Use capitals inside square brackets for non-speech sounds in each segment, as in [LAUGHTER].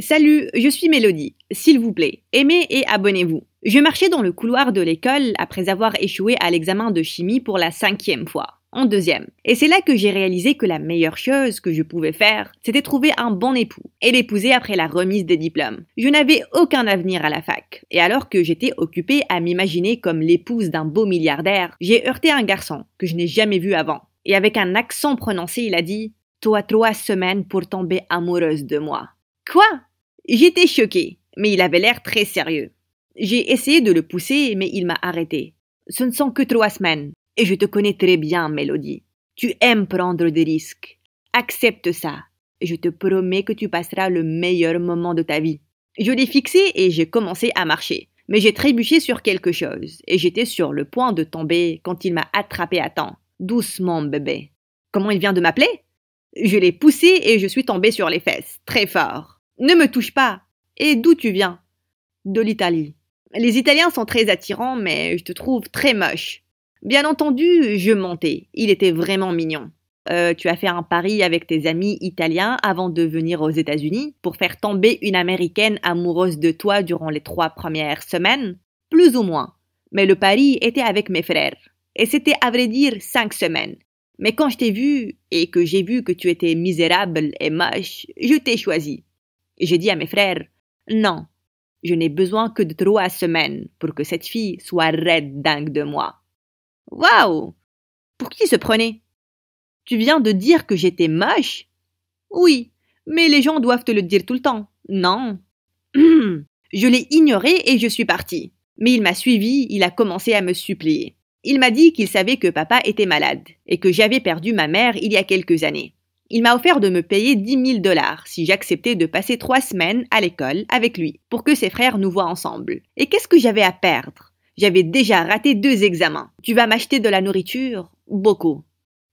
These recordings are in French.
Salut, je suis Mélodie. S'il vous plaît, aimez et abonnez-vous. Je marchais dans le couloir de l'école après avoir échoué à l'examen de chimie pour la cinquième fois en deuxième. Et c'est là que j'ai réalisé que la meilleure chose que je pouvais faire, c'était trouver un bon époux et l'épouser après la remise des diplômes. Je n'avais aucun avenir à la fac. Et alors que j'étais occupée à m'imaginer comme l'épouse d'un beau milliardaire, j'ai heurté un garçon que je n'ai jamais vu avant. Et avec un accent prononcé, il a dit Toi trois semaines pour tomber amoureuse de moi. Quoi J'étais choquée, mais il avait l'air très sérieux. J'ai essayé de le pousser, mais il m'a arrêté. Ce ne sont que trois semaines, et je te connais très bien, Mélodie. Tu aimes prendre des risques. Accepte ça. Je te promets que tu passeras le meilleur moment de ta vie. Je l'ai fixé et j'ai commencé à marcher. Mais j'ai trébuché sur quelque chose, et j'étais sur le point de tomber quand il m'a attrapé à temps. Doucement, bébé. Comment il vient de m'appeler? Je l'ai poussé et je suis tombée sur les fesses, très fort. Ne me touche pas. Et d'où tu viens De l'Italie. Les Italiens sont très attirants, mais je te trouve très moche. Bien entendu, je mentais. Il était vraiment mignon. Euh, tu as fait un pari avec tes amis italiens avant de venir aux États-Unis pour faire tomber une américaine amoureuse de toi durant les trois premières semaines Plus ou moins. Mais le pari était avec mes frères. Et c'était à vrai dire cinq semaines. Mais quand je t'ai vu et que j'ai vu que tu étais misérable et moche, je t'ai choisi j'ai dit à mes frères Non, je n'ai besoin que de trois semaines pour que cette fille soit raide dingue de moi. Waouh Pour qui se prenait Tu viens de dire que j'étais moche Oui, mais les gens doivent te le dire tout le temps. Non. [CLEARS THROAT] je l'ai ignoré et je suis partie. Mais il m'a suivi, il a commencé à me supplier. Il m'a dit qu'il savait que papa était malade et que j'avais perdu ma mère il y a quelques années. Il m'a offert de me payer 10 000 dollars si j'acceptais de passer trois semaines à l'école avec lui pour que ses frères nous voient ensemble. Et qu'est-ce que j'avais à perdre J'avais déjà raté deux examens. Tu vas m'acheter de la nourriture Beaucoup.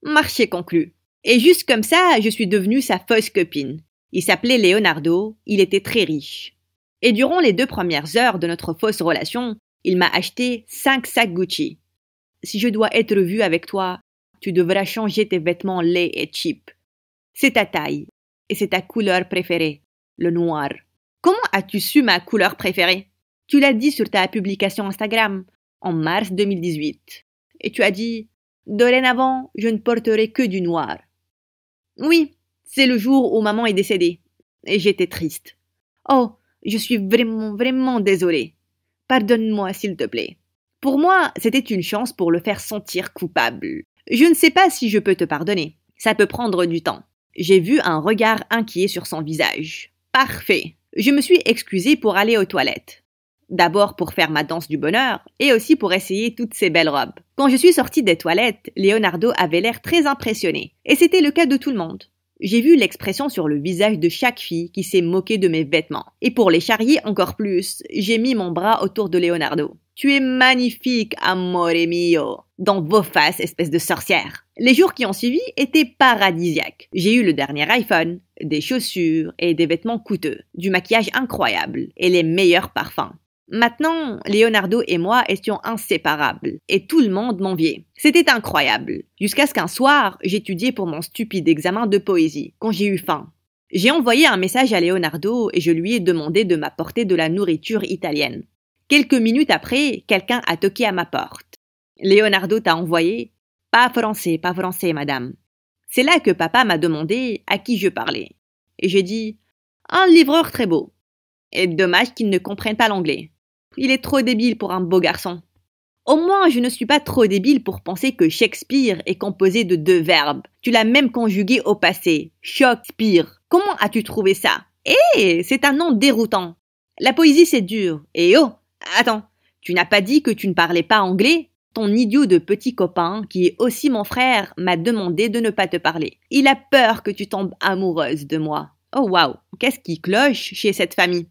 Marché conclu. Et juste comme ça, je suis devenue sa fausse copine. Il s'appelait Leonardo, il était très riche. Et durant les deux premières heures de notre fausse relation, il m'a acheté cinq sacs Gucci. Si je dois être vue avec toi, tu devras changer tes vêtements laids et cheap. C'est ta taille et c'est ta couleur préférée, le noir. Comment as-tu su ma couleur préférée Tu l'as dit sur ta publication Instagram en mars 2018. Et tu as dit Dorénavant, je ne porterai que du noir. Oui, c'est le jour où maman est décédée. Et j'étais triste. Oh, je suis vraiment, vraiment désolée. Pardonne-moi, s'il te plaît. Pour moi, c'était une chance pour le faire sentir coupable. Je ne sais pas si je peux te pardonner. Ça peut prendre du temps. J'ai vu un regard inquiet sur son visage. Parfait. Je me suis excusée pour aller aux toilettes. D'abord pour faire ma danse du bonheur et aussi pour essayer toutes ces belles robes. Quand je suis sortie des toilettes, Leonardo avait l'air très impressionné. Et c'était le cas de tout le monde. J'ai vu l'expression sur le visage de chaque fille qui s'est moquée de mes vêtements. Et pour les charrier encore plus, j'ai mis mon bras autour de Leonardo. Tu es magnifique, amore mio. Dans vos faces, espèce de sorcière. Les jours qui ont suivi étaient paradisiaques. J'ai eu le dernier iPhone, des chaussures et des vêtements coûteux, du maquillage incroyable et les meilleurs parfums. Maintenant, Leonardo et moi étions inséparables, et tout le monde m'enviait. C'était incroyable, jusqu'à ce qu'un soir, j'étudiais pour mon stupide examen de poésie, quand j'ai eu faim. J'ai envoyé un message à Leonardo et je lui ai demandé de m'apporter de la nourriture italienne. Quelques minutes après, quelqu'un a toqué à ma porte. Leonardo t'a envoyé Pas français, pas français, madame. C'est là que papa m'a demandé à qui je parlais. Et j'ai dit Un livreur très beau. Et dommage qu'il ne comprenne pas l'anglais. Il est trop débile pour un beau garçon. Au moins, je ne suis pas trop débile pour penser que Shakespeare est composé de deux verbes. Tu l'as même conjugué au passé. Shakespeare. Comment as-tu trouvé ça Eh, c'est un nom déroutant. La poésie, c'est dur. Et oh, Attends, tu n'as pas dit que tu ne parlais pas anglais Ton idiot de petit copain, qui est aussi mon frère, m'a demandé de ne pas te parler. Il a peur que tu tombes amoureuse de moi. Oh waouh, qu'est-ce qui cloche chez cette famille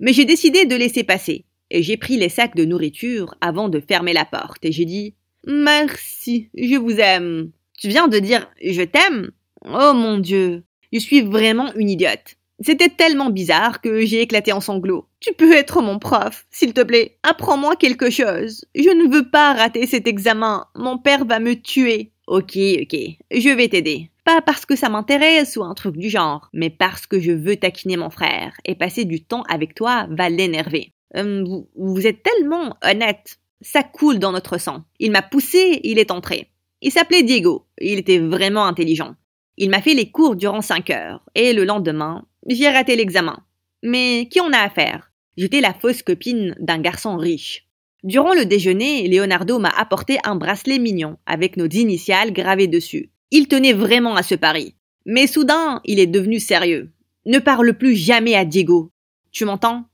Mais j'ai décidé de laisser passer, et j'ai pris les sacs de nourriture avant de fermer la porte, et j'ai dit Merci, je vous aime. Tu viens de dire je t'aime Oh mon Dieu, je suis vraiment une idiote. C'était tellement bizarre que j'ai éclaté en sanglots. Tu peux être mon prof, s'il te plaît. Apprends-moi quelque chose. Je ne veux pas rater cet examen. Mon père va me tuer. Ok, ok. Je vais t'aider. Pas parce que ça m'intéresse ou un truc du genre, mais parce que je veux taquiner mon frère. Et passer du temps avec toi va l'énerver. Hum, vous êtes tellement honnête. Ça coule dans notre sang. Il m'a poussé, il est entré. Il s'appelait Diego. Il était vraiment intelligent. Il m'a fait les cours durant cinq heures, et le lendemain, j'ai raté l'examen. Mais qui en a affaire J'étais la fausse copine d'un garçon riche. Durant le déjeuner, Leonardo m'a apporté un bracelet mignon, avec nos initiales gravées dessus. Il tenait vraiment à ce pari. Mais soudain, il est devenu sérieux. Ne parle plus jamais à Diego. Tu m'entends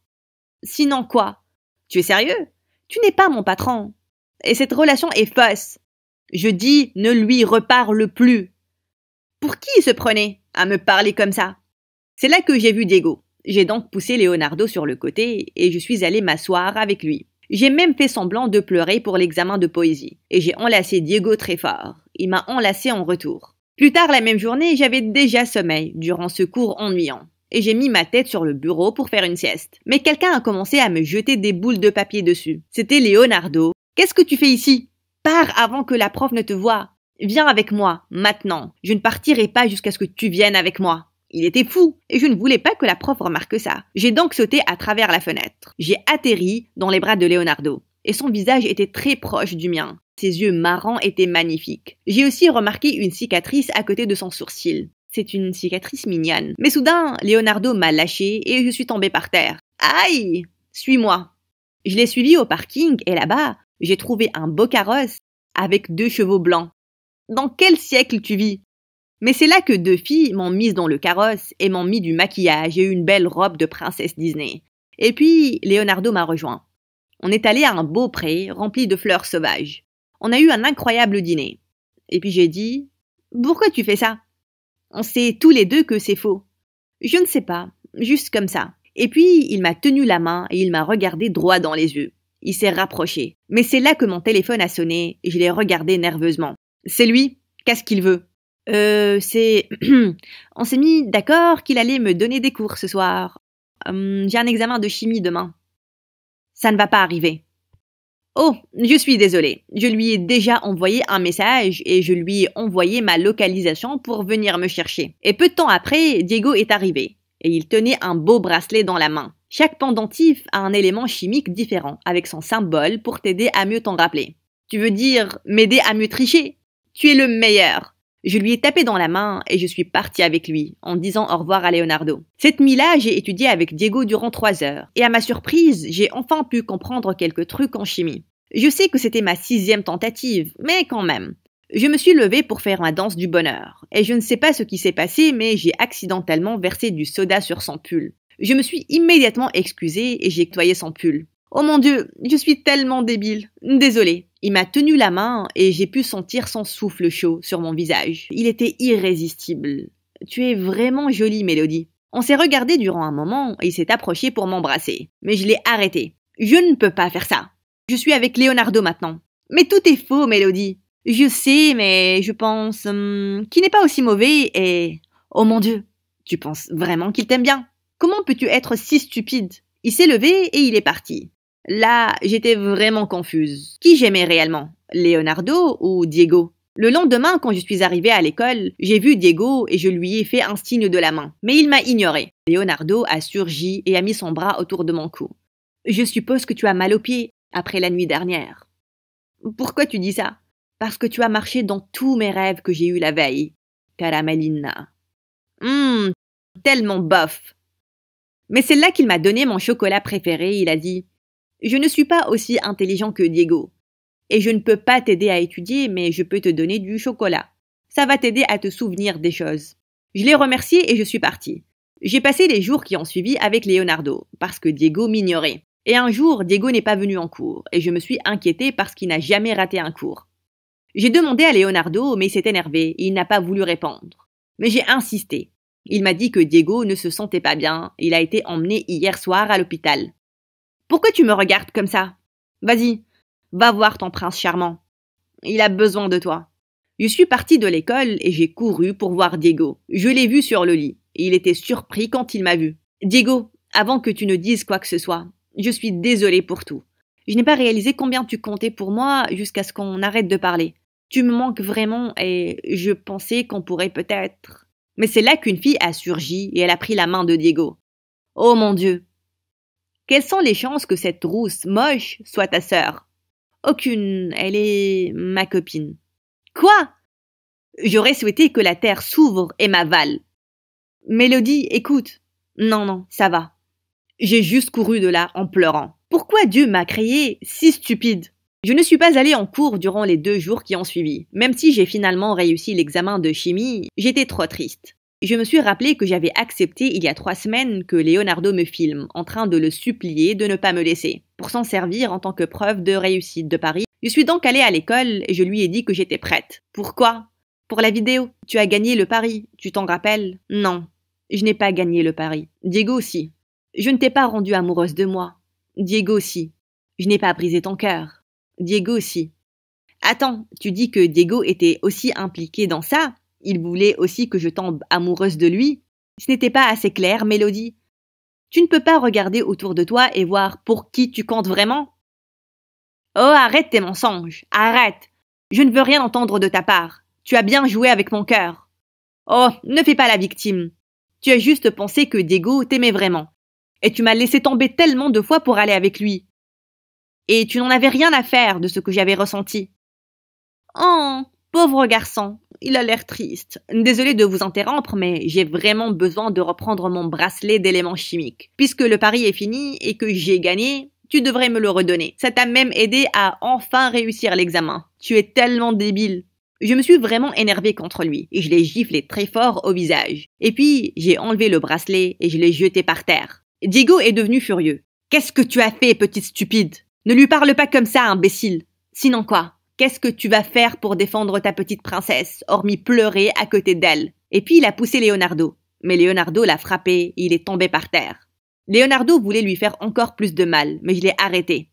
Sinon quoi Tu es sérieux Tu n'es pas mon patron. Et cette relation est fausse. Je dis, ne lui reparle plus. Pour qui il se prenait à me parler comme ça C'est là que j'ai vu Diego. J'ai donc poussé Leonardo sur le côté et je suis allée m'asseoir avec lui. J'ai même fait semblant de pleurer pour l'examen de poésie et j'ai enlacé Diego très fort. Il m'a enlacé en retour. Plus tard la même journée, j'avais déjà sommeil durant ce cours ennuyant et j'ai mis ma tête sur le bureau pour faire une sieste. Mais quelqu'un a commencé à me jeter des boules de papier dessus. C'était Leonardo. Qu'est-ce que tu fais ici Pars avant que la prof ne te voie. Viens avec moi, maintenant. Je ne partirai pas jusqu'à ce que tu viennes avec moi. Il était fou, et je ne voulais pas que la prof remarque ça. J'ai donc sauté à travers la fenêtre. J'ai atterri dans les bras de Leonardo, et son visage était très proche du mien. Ses yeux marrants étaient magnifiques. J'ai aussi remarqué une cicatrice à côté de son sourcil. C'est une cicatrice mignonne. Mais soudain, Leonardo m'a lâché et je suis tombée par terre. Aïe Suis-moi. Je l'ai suivi au parking et là-bas, j'ai trouvé un beau carrosse avec deux chevaux blancs. Dans quel siècle tu vis Mais c'est là que deux filles m'ont mise dans le carrosse et m'ont mis du maquillage et une belle robe de princesse Disney. Et puis, Leonardo m'a rejoint. On est allé à un beau pré rempli de fleurs sauvages. On a eu un incroyable dîner. Et puis j'ai dit Pourquoi tu fais ça On sait tous les deux que c'est faux. Je ne sais pas, juste comme ça. Et puis il m'a tenu la main et il m'a regardé droit dans les yeux. Il s'est rapproché. Mais c'est là que mon téléphone a sonné et je l'ai regardé nerveusement. C'est lui. Qu'est-ce qu'il veut Euh, c'est. [CLEARS THROAT] On s'est mis d'accord qu'il allait me donner des cours ce soir. Hum, j'ai un examen de chimie demain. Ça ne va pas arriver. Oh, je suis désolée. Je lui ai déjà envoyé un message et je lui ai envoyé ma localisation pour venir me chercher. Et peu de temps après, Diego est arrivé et il tenait un beau bracelet dans la main. Chaque pendentif a un élément chimique différent avec son symbole pour t'aider à mieux t'en rappeler. Tu veux dire m'aider à mieux tricher tu es le meilleur. Je lui ai tapé dans la main et je suis parti avec lui, en disant au revoir à Leonardo. Cette nuit-là, j'ai étudié avec Diego durant trois heures, et à ma surprise, j'ai enfin pu comprendre quelques trucs en chimie. Je sais que c'était ma sixième tentative, mais quand même. Je me suis levée pour faire ma danse du bonheur, et je ne sais pas ce qui s'est passé, mais j'ai accidentellement versé du soda sur son pull. Je me suis immédiatement excusée et j'ai nettoyé son pull. Oh mon dieu, je suis tellement débile. Désolée. Il m'a tenu la main et j'ai pu sentir son souffle chaud sur mon visage. Il était irrésistible. Tu es vraiment jolie, Mélodie. On s'est regardé durant un moment et il s'est approché pour m'embrasser. Mais je l'ai arrêté. Je ne peux pas faire ça. Je suis avec Leonardo maintenant. Mais tout est faux, Mélodie. Je sais, mais je pense hum, qu'il n'est pas aussi mauvais et... Oh mon Dieu, tu penses vraiment qu'il t'aime bien Comment peux-tu être si stupide Il s'est levé et il est parti. Là, j'étais vraiment confuse. Qui j'aimais réellement Leonardo ou Diego le lendemain, quand je suis arrivée à l'école, j'ai vu Diego et je lui ai fait un signe de la main, mais il m'a ignoré. Leonardo a surgi et a mis son bras autour de mon cou. Je suppose que tu as mal aux pieds après la nuit dernière. Pourquoi tu dis ça Parce que tu as marché dans tous mes rêves que j'ai eus la veille. Caramelina. Hum, tellement bof. Mais c'est là qu'il m'a donné mon chocolat préféré, il a dit je ne suis pas aussi intelligent que Diego. Et je ne peux pas t'aider à étudier, mais je peux te donner du chocolat. Ça va t'aider à te souvenir des choses. Je l'ai remercié et je suis parti. J'ai passé les jours qui ont suivi avec Leonardo, parce que Diego m'ignorait. Et un jour, Diego n'est pas venu en cours, et je me suis inquiété parce qu'il n'a jamais raté un cours. J'ai demandé à Leonardo, mais il s'est énervé, et il n'a pas voulu répondre. Mais j'ai insisté. Il m'a dit que Diego ne se sentait pas bien, il a été emmené hier soir à l'hôpital. Pourquoi tu me regardes comme ça Vas-y, va voir ton prince charmant. Il a besoin de toi. Je suis partie de l'école et j'ai couru pour voir Diego. Je l'ai vu sur le lit. Et il était surpris quand il m'a vu. Diego, avant que tu ne dises quoi que ce soit, je suis désolée pour tout. Je n'ai pas réalisé combien tu comptais pour moi jusqu'à ce qu'on arrête de parler. Tu me manques vraiment et je pensais qu'on pourrait peut-être. Mais c'est là qu'une fille a surgi et elle a pris la main de Diego. Oh mon Dieu, quelles sont les chances que cette rousse moche soit ta sœur Aucune, elle est ma copine. Quoi J'aurais souhaité que la terre s'ouvre et m'avale. Mélodie, écoute. Non, non, ça va. J'ai juste couru de là en pleurant. Pourquoi Dieu m'a créé si stupide Je ne suis pas allée en cours durant les deux jours qui ont suivi. Même si j'ai finalement réussi l'examen de chimie, j'étais trop triste je me suis rappelé que j'avais accepté il y a trois semaines que Leonardo me filme, en train de le supplier de ne pas me laisser, pour s'en servir en tant que preuve de réussite de Paris. Je suis donc allée à l'école et je lui ai dit que j'étais prête. Pourquoi Pour la vidéo. Tu as gagné le pari, tu t'en rappelles Non, je n'ai pas gagné le pari. Diego aussi. Je ne t'ai pas rendue amoureuse de moi. Diego aussi. Je n'ai pas brisé ton cœur. Diego aussi. Attends, tu dis que Diego était aussi impliqué dans ça il voulait aussi que je tombe amoureuse de lui. Ce n'était pas assez clair, Mélodie. Tu ne peux pas regarder autour de toi et voir pour qui tu comptes vraiment. Oh, arrête tes mensonges. Arrête. Je ne veux rien entendre de ta part. Tu as bien joué avec mon cœur. Oh, ne fais pas la victime. Tu as juste pensé que Dego t'aimait vraiment. Et tu m'as laissé tomber tellement de fois pour aller avec lui. Et tu n'en avais rien à faire de ce que j'avais ressenti. Oh, Pauvre garçon, il a l'air triste. Désolé de vous interrompre, mais j'ai vraiment besoin de reprendre mon bracelet d'éléments chimiques. Puisque le pari est fini et que j'ai gagné, tu devrais me le redonner. Ça t'a même aidé à enfin réussir l'examen. Tu es tellement débile. Je me suis vraiment énervée contre lui et je l'ai giflé très fort au visage. Et puis, j'ai enlevé le bracelet et je l'ai jeté par terre. Diego est devenu furieux. Qu'est-ce que tu as fait, petite stupide Ne lui parle pas comme ça, imbécile. Sinon quoi Qu'est-ce que tu vas faire pour défendre ta petite princesse, hormis pleurer à côté d'elle Et puis il a poussé Leonardo. Mais Leonardo l'a frappé, il est tombé par terre. Leonardo voulait lui faire encore plus de mal, mais je l'ai arrêté.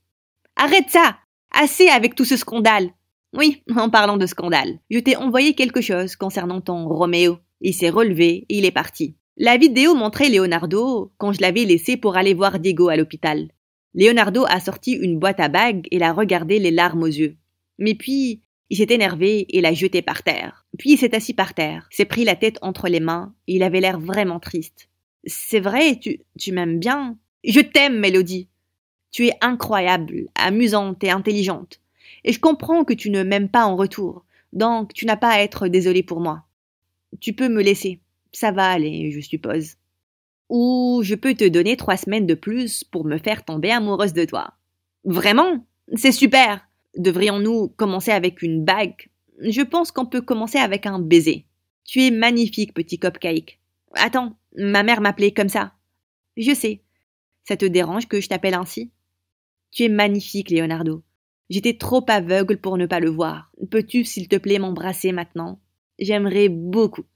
Arrête ça Assez avec tout ce scandale Oui, en parlant de scandale, je t'ai envoyé quelque chose concernant ton Roméo. Il s'est relevé et il est parti. La vidéo montrait Leonardo quand je l'avais laissé pour aller voir Diego à l'hôpital. Leonardo a sorti une boîte à bagues et l'a regardé les larmes aux yeux. Mais puis, il s'est énervé et l'a jeté par terre. Puis il s'est assis par terre, s'est pris la tête entre les mains, et il avait l'air vraiment triste. C'est vrai, tu, tu m'aimes bien. Je t'aime, Mélodie. Tu es incroyable, amusante et intelligente. Et je comprends que tu ne m'aimes pas en retour, donc tu n'as pas à être désolée pour moi. Tu peux me laisser. Ça va aller, je suppose. Ou je peux te donner trois semaines de plus pour me faire tomber amoureuse de toi. Vraiment? C'est super. Devrions-nous commencer avec une bague Je pense qu'on peut commencer avec un baiser. Tu es magnifique, petit cupcake. Attends, ma mère m'appelait comme ça. Je sais. Ça te dérange que je t'appelle ainsi Tu es magnifique, Leonardo. J'étais trop aveugle pour ne pas le voir. Peux-tu, s'il te plaît, m'embrasser maintenant J'aimerais beaucoup.